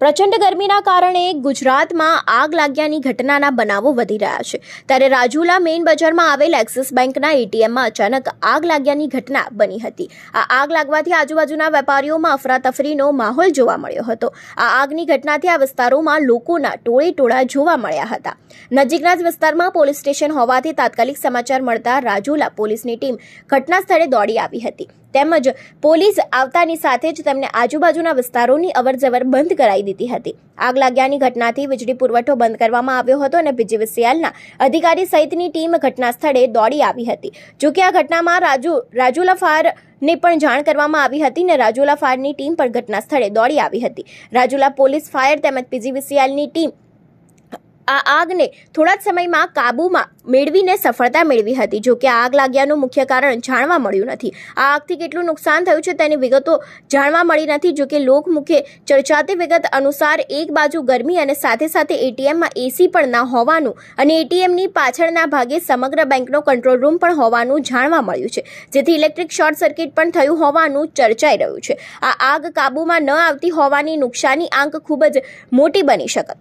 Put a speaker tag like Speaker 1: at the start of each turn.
Speaker 1: પ્રચંડ ગરમીના કારણે ગુજરાતમાં આગ લાગ્યાની ઘટનાના બનાવો વધી રહ્યા છે ત્યારે રાજુલા મેઇન બજારમાં આવેલ એક્સિસ બેંકના એટીએમમાં અચાનક આગ લાગ્યાની ઘટના બની હતી આ આગ લાગવાથી આજુબાજુના વેપારીઓમાં અફરાતફરીનો માહોલ જોવા મળ્યો હતો આ આગની ઘટનાથી આ વિસ્તારોમાં લોકોના ટોળે ટોળા જોવા મળ્યા હતા નજીકના જ વિસ્તારમાં પોલીસ સ્ટેશન હોવાથી તાત્કાલિક સમાચાર મળતા રાજુલા પોલીસની ટીમ ઘટના સ્થળે દોડી આવી હતી તેમજ પોલીસ આવતાની સાથે જ તેમને આજુબાજુના વિસ્તારોની અવરજવર બંધ કરાવી દીધી હતી આગ લાગ્યાની ઘટનાથી વીજળી પુરવઠો બંધ કરવામાં આવ્યો હતો અને પીજીવીસીએલના અધિકારી સહિતની ટીમ ઘટના સ્થળે દોડી આવી હતી જોકે આ ઘટનામાં રાજુ રાજુલા ફાર ને પણ જાણ કરવામાં આવી હતી ને રાજુલા ફાયરની ટીમ પણ ઘટના સ્થળે દોડી આવી હતી રાજુલા પોલીસ ફાયર તેમજ પીજીવીસીએલની ટીમ આ આગને થોડા જ સમયમાં કાબૂમાં મેળવીને સફળતા મેળવી હતી જોકે આગ લાગ્યાનું મુખ્ય કારણ જાણવા મળ્યું નથી આ આગથી કેટલું નુકસાન થયું છે તેની વિગતો જાણવા મળી નથી જોકે લોકમુખે ચર્ચાતી વિગત અનુસાર એક બાજુ ગરમી અને સાથે સાથે એટીએમમાં એસી પણ ના હોવાનું અને એટીએમની પાછળના ભાગે સમગ્ર બેંકનો કંટ્રોલ રૂમ પણ હોવાનું જાણવા મળ્યું છે જેથી ઇલેક્ટ્રિક શોર્ટ સર્કિટ પણ થયું હોવાનું ચર્ચાઈ રહ્યું છે આ આગ કાબૂમાં ન આવતી હોવાની નુકસાની આંક ખૂબ જ મોટી બની શકત